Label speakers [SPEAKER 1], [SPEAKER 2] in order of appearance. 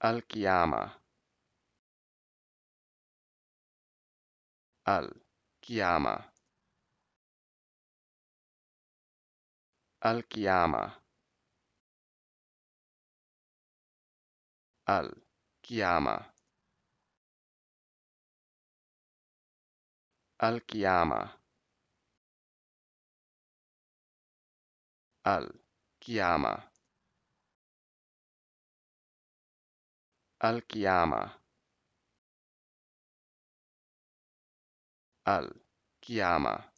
[SPEAKER 1] al chiama al chiama al chiama al chiama Al-Qiyamah Al-Qiyamah al Kiama al Kiama.